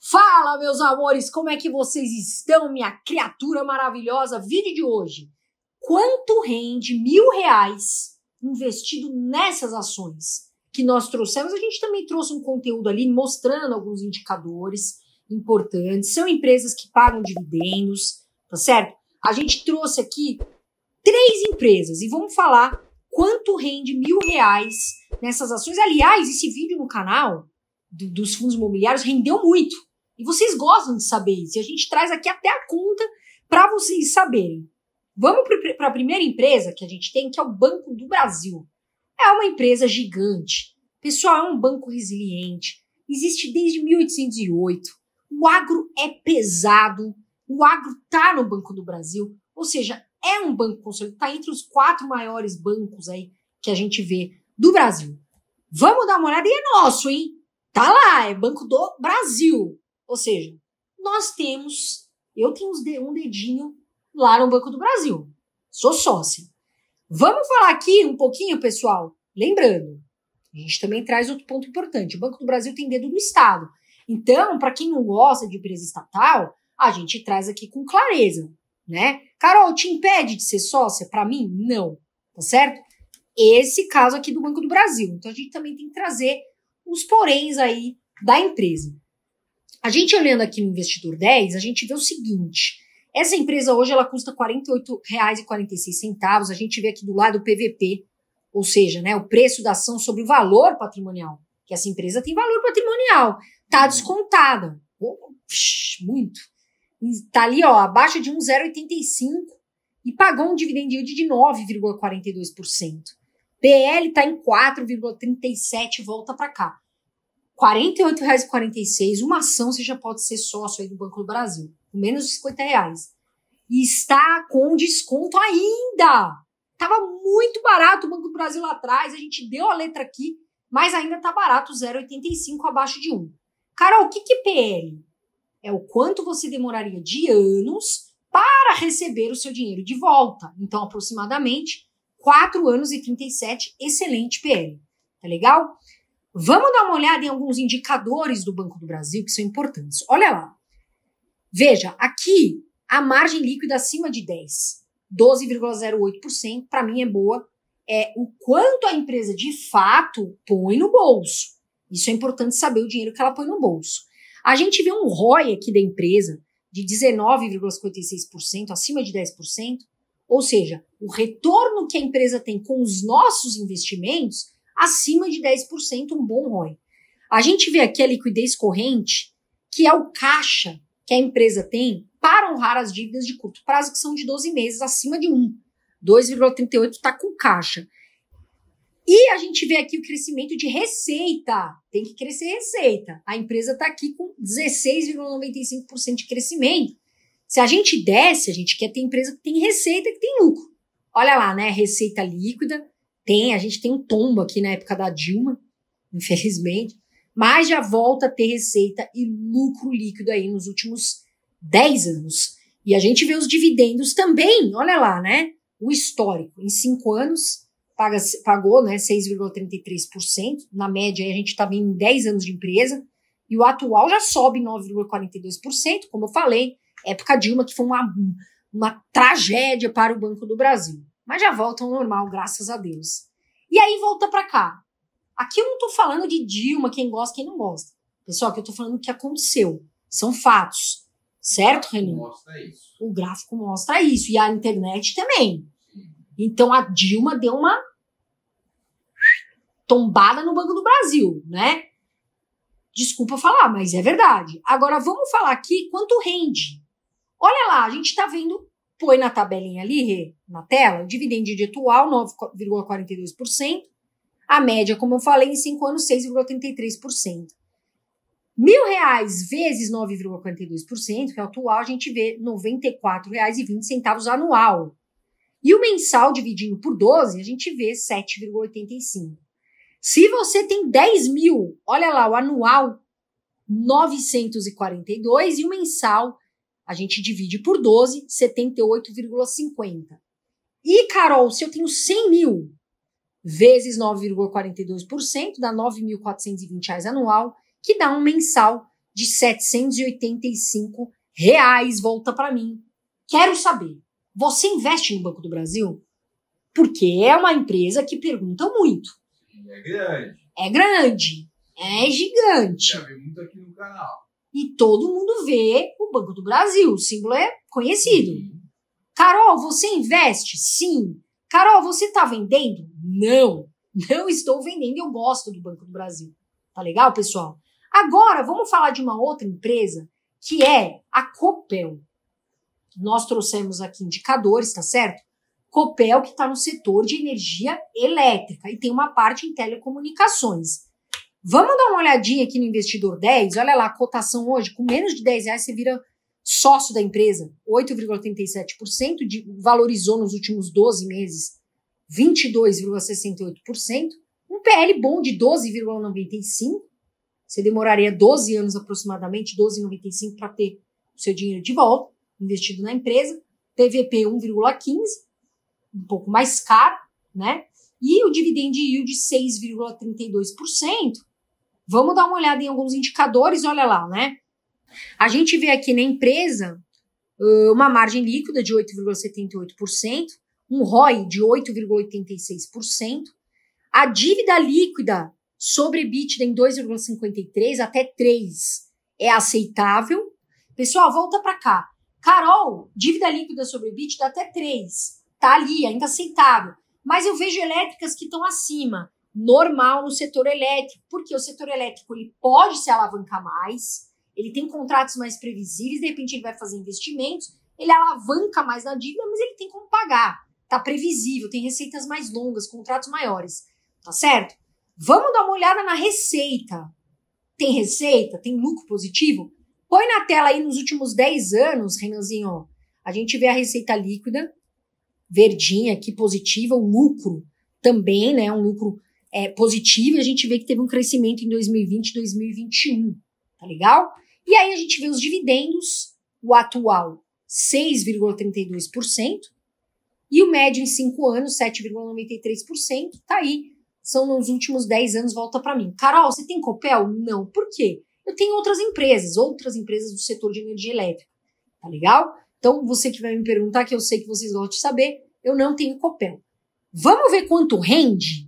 Fala, meus amores, como é que vocês estão, minha criatura maravilhosa? Vídeo de hoje. Quanto rende mil reais investido nessas ações que nós trouxemos? A gente também trouxe um conteúdo ali mostrando alguns indicadores importantes. São empresas que pagam dividendos, tá certo? A gente trouxe aqui três empresas e vamos falar quanto rende mil reais nessas ações. Aliás, esse vídeo no canal do, dos fundos imobiliários rendeu muito. E vocês gostam de saber isso. E a gente traz aqui até a conta para vocês saberem. Vamos para a primeira empresa que a gente tem, que é o Banco do Brasil. É uma empresa gigante. Pessoal, é um banco resiliente. Existe desde 1808. O agro é pesado. O agro está no Banco do Brasil. Ou seja, é um banco consolidado. Está entre os quatro maiores bancos aí que a gente vê do Brasil. Vamos dar uma olhada e é nosso, hein? Tá lá, é Banco do Brasil. Ou seja, nós temos, eu tenho um dedinho lá no Banco do Brasil. Sou sócia. Vamos falar aqui um pouquinho, pessoal. Lembrando, a gente também traz outro ponto importante. O Banco do Brasil tem dedo do Estado. Então, para quem não gosta de empresa estatal, a gente traz aqui com clareza, né? Carol, te impede de ser sócia? Para mim, não. Tá certo? Esse caso aqui do Banco do Brasil. Então, a gente também tem que trazer os poréns aí da empresa. A gente olhando aqui no Investidor 10, a gente vê o seguinte. Essa empresa hoje ela custa R$ 48,46. A gente vê aqui do lado o PVP, ou seja, né, o preço da ação sobre o valor patrimonial, que essa empresa tem valor patrimonial. Está uhum. descontada. muito. Está ali ó, abaixo de 1,085 e pagou um dividend yield de 9,42%. PL está em 4,37 volta para cá. R$ 48,46, uma ação você já pode ser sócio aí do Banco do Brasil, com menos de 50 reais. E está com desconto ainda! Tava muito barato o Banco do Brasil lá atrás, a gente deu a letra aqui, mas ainda está barato, 0,85 abaixo de 1. Carol, o que que é PL? É o quanto você demoraria de anos para receber o seu dinheiro de volta. Então, aproximadamente 4 anos e 37, excelente PL. Tá legal? Vamos dar uma olhada em alguns indicadores do Banco do Brasil que são importantes. Olha lá. Veja, aqui a margem líquida acima de 10, 12,08%, para mim é boa. É o quanto a empresa de fato põe no bolso. Isso é importante saber o dinheiro que ela põe no bolso. A gente vê um ROI aqui da empresa de 19,56%, acima de 10%, ou seja, o retorno que a empresa tem com os nossos investimentos acima de 10%, um bom ROI. A gente vê aqui a liquidez corrente, que é o caixa que a empresa tem para honrar as dívidas de curto prazo, que são de 12 meses, acima de 1. 2,38 está com caixa. E a gente vê aqui o crescimento de receita. Tem que crescer receita. A empresa está aqui com 16,95% de crescimento. Se a gente desce, a gente quer ter empresa que tem receita, que tem lucro. Olha lá, né? Receita líquida, tem, a gente tem um tombo aqui na época da Dilma, infelizmente, mas já volta a ter receita e lucro líquido aí nos últimos 10 anos. E a gente vê os dividendos também, olha lá, né? O histórico, em 5 anos, paga, pagou né, 6,33%, na média aí a gente está vendo em 10 anos de empresa, e o atual já sobe 9,42%, como eu falei, época Dilma, que foi uma, uma tragédia para o Banco do Brasil mas já volta ao normal, graças a Deus. E aí volta para cá. Aqui eu não tô falando de Dilma, quem gosta, quem não gosta. Pessoal, aqui eu tô falando o que aconteceu. São fatos. Certo, Renan? Mostra é isso. O gráfico mostra isso. E a internet também. Então a Dilma deu uma tombada no Banco do Brasil, né? Desculpa falar, mas é verdade. Agora vamos falar aqui quanto rende. Olha lá, a gente está vendo põe na tabelinha ali, na tela, dividendo de atual, 9,42%, a média, como eu falei, em 5 anos 6,33%. Mil reais vezes 9,42%, que é o atual, a gente vê R$ 94,20 anual. E o mensal dividindo por 12, a gente vê 7,85. Se você tem 10 mil, olha lá, o anual 942 e o mensal a gente divide por 12, 78,50. E, Carol, se eu tenho 100 mil vezes 9,42%, dá R$ 9.420 anual, que dá um mensal de R$ 785. Reais, volta para mim. Quero saber, você investe no Banco do Brasil? Porque é uma empresa que pergunta muito. É grande. É grande. É gigante. Já vi muito aqui no canal. E todo mundo vê Banco do Brasil, o símbolo é conhecido. Carol, você investe? Sim. Carol, você está vendendo? Não, não estou vendendo, eu gosto do Banco do Brasil. Tá legal, pessoal? Agora, vamos falar de uma outra empresa que é a Copel. Nós trouxemos aqui indicadores, tá certo? Copel, que está no setor de energia elétrica e tem uma parte em telecomunicações. Vamos dar uma olhadinha aqui no investidor 10. Olha lá, a cotação hoje, com menos de 10 reais, você vira sócio da empresa. 8,37% valorizou nos últimos 12 meses 22,68%. Um PL bom de 12,95%. Você demoraria 12 anos aproximadamente, 12,95 para ter o seu dinheiro de volta, investido na empresa. PVP 1,15, um pouco mais caro, né? E o dividend yield de 6,32%, Vamos dar uma olhada em alguns indicadores, olha lá, né? A gente vê aqui na empresa uma margem líquida de 8,78%, um ROI de 8,86%, a dívida líquida sobre EBITDA em 2,53 até 3 é aceitável. Pessoal, volta para cá. Carol, dívida líquida sobre EBITDA até 3, tá ali, ainda aceitável. Mas eu vejo elétricas que estão acima normal no setor elétrico, porque o setor elétrico ele pode se alavancar mais, ele tem contratos mais previsíveis, de repente ele vai fazer investimentos, ele alavanca mais na dívida, mas ele tem como pagar. Tá previsível, tem receitas mais longas, contratos maiores, tá certo? Vamos dar uma olhada na receita. Tem receita? Tem lucro positivo? Põe na tela aí nos últimos 10 anos, Renanzinho, a gente vê a receita líquida, verdinha aqui, positiva, o lucro também, né? Um lucro é, positivo, e a gente vê que teve um crescimento em 2020 e 2021, tá legal? E aí a gente vê os dividendos, o atual 6,32% e o médio em 5 anos 7,93%, tá aí, são nos últimos 10 anos, volta para mim. Carol, você tem Copel? Não, por quê? Eu tenho outras empresas, outras empresas do setor de energia elétrica, tá legal? Então, você que vai me perguntar, que eu sei que vocês gostam de saber, eu não tenho Copel. Vamos ver quanto rende?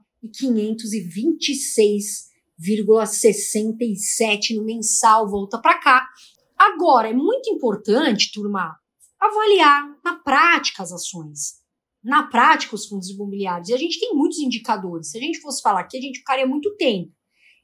e 526,67 no mensal, volta para cá. Agora, é muito importante, turma, avaliar na prática as ações. Na prática, os fundos imobiliários. E a gente tem muitos indicadores. Se a gente fosse falar aqui, a gente ficaria muito tempo.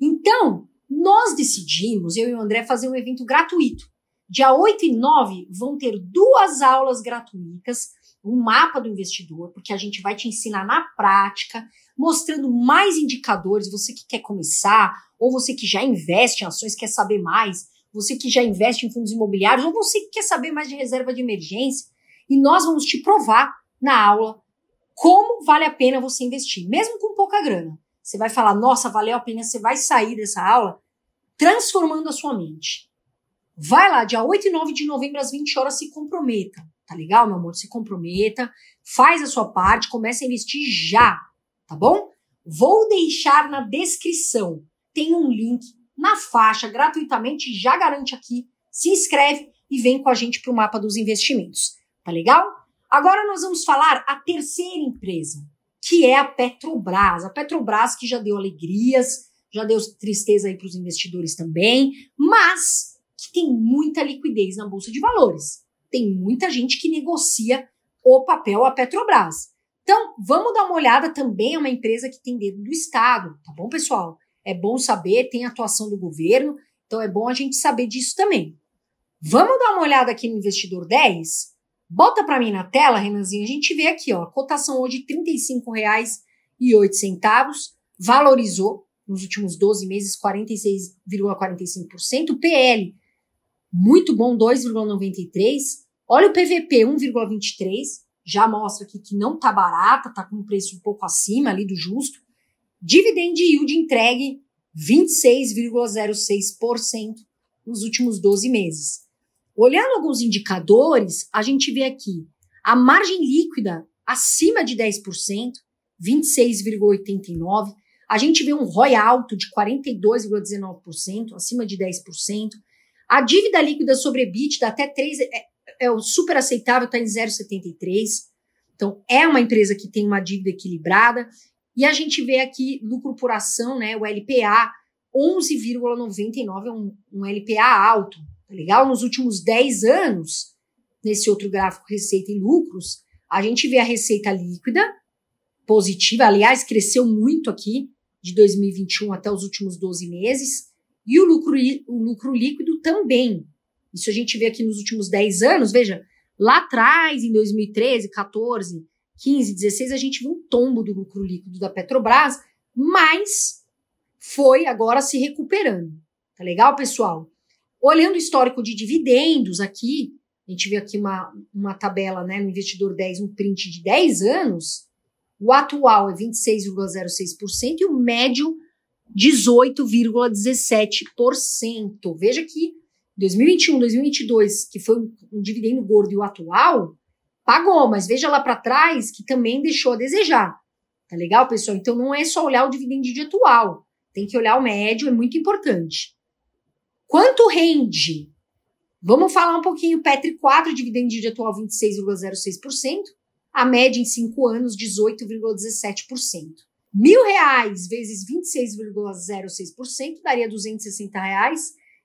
Então, nós decidimos, eu e o André, fazer um evento gratuito. Dia 8 e 9 vão ter duas aulas gratuitas, um mapa do investidor, porque a gente vai te ensinar na prática mostrando mais indicadores. Você que quer começar, ou você que já investe em ações, quer saber mais, você que já investe em fundos imobiliários, ou você que quer saber mais de reserva de emergência. E nós vamos te provar na aula como vale a pena você investir, mesmo com pouca grana. Você vai falar, nossa, valeu a pena, você vai sair dessa aula transformando a sua mente. Vai lá, dia 8 e 9 de novembro, às 20 horas, se comprometa. Tá legal, meu amor? Se comprometa, faz a sua parte, começa a investir já tá bom? Vou deixar na descrição. Tem um link na faixa gratuitamente, já garante aqui. Se inscreve e vem com a gente para o mapa dos investimentos. Tá legal? Agora nós vamos falar a terceira empresa, que é a Petrobras. A Petrobras que já deu alegrias, já deu tristeza aí para os investidores também, mas que tem muita liquidez na bolsa de valores. Tem muita gente que negocia o papel a Petrobras. Então, vamos dar uma olhada também é uma empresa que tem dedo do Estado, tá bom, pessoal? É bom saber, tem atuação do governo, então é bom a gente saber disso também. Vamos dar uma olhada aqui no investidor 10? Bota para mim na tela, Renanzinho, a gente vê aqui, ó, cotação hoje R$ 35,08, valorizou nos últimos 12 meses 46,45%, PL muito bom, 2,93%, olha o PVP, 1,23%, já mostra aqui que não tá barata, tá com um preço um pouco acima ali do justo. Dividend yield entregue 26,06% nos últimos 12 meses. Olhando alguns indicadores, a gente vê aqui a margem líquida acima de 10%, 26,89%. A gente vê um ROI alto de 42,19%, acima de 10%. A dívida líquida sobre EBITDA até 3, é o super aceitável, está em 0,73. Então, é uma empresa que tem uma dívida equilibrada. E a gente vê aqui lucro por ação, né, o LPA, 11,99 é um, um LPA alto, tá legal? Nos últimos 10 anos, nesse outro gráfico, receita e lucros, a gente vê a receita líquida positiva, aliás, cresceu muito aqui de 2021 até os últimos 12 meses, e o lucro, o lucro líquido também isso a gente vê aqui nos últimos 10 anos, veja, lá atrás, em 2013, 14, 15, 16, a gente viu um tombo do lucro líquido da Petrobras, mas foi agora se recuperando. Tá legal, pessoal? Olhando o histórico de dividendos aqui, a gente vê aqui uma, uma tabela, né, no investidor 10, um print de 10 anos, o atual é 26,06% e o médio 18,17%. Veja que 2021, 2022, que foi um dividendo gordo e o atual, pagou, mas veja lá para trás que também deixou a desejar. Tá legal, pessoal? Então não é só olhar o dividendo de atual, tem que olhar o médio, é muito importante. Quanto rende? Vamos falar um pouquinho, Petri 4, dividendo de atual 26,06%, a média em 5 anos 18,17%. Mil reais vezes 26,06% daria 260 reais,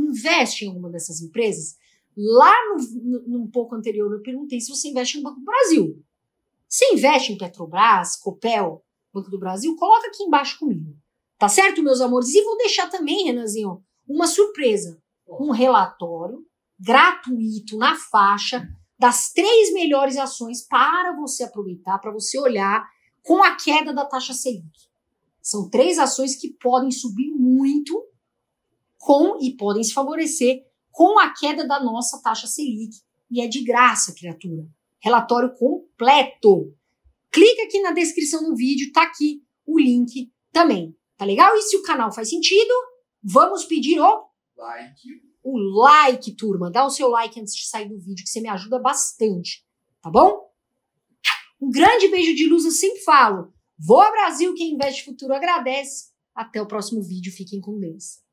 investe em alguma dessas empresas, lá no, no, pouco anterior eu perguntei se você investe no Banco do Brasil. Se investe em Petrobras, Copel, Banco do Brasil, coloca aqui embaixo comigo. Tá certo, meus amores? E vou deixar também, Renanzinho, uma surpresa. Um relatório gratuito na faixa das três melhores ações para você aproveitar, para você olhar com a queda da taxa Selic. São três ações que podem subir muito com e podem se favorecer com a queda da nossa taxa Selic. E é de graça, criatura. Relatório completo. Clica aqui na descrição do vídeo, tá aqui o link também. Tá legal? E se o canal faz sentido, vamos pedir o like. O like, turma. Dá o seu like antes de sair do vídeo, que você me ajuda bastante. Tá bom? Um grande beijo de luz, eu sempre falo. Vou ao Brasil, quem investe futuro agradece. Até o próximo vídeo. Fiquem com Deus.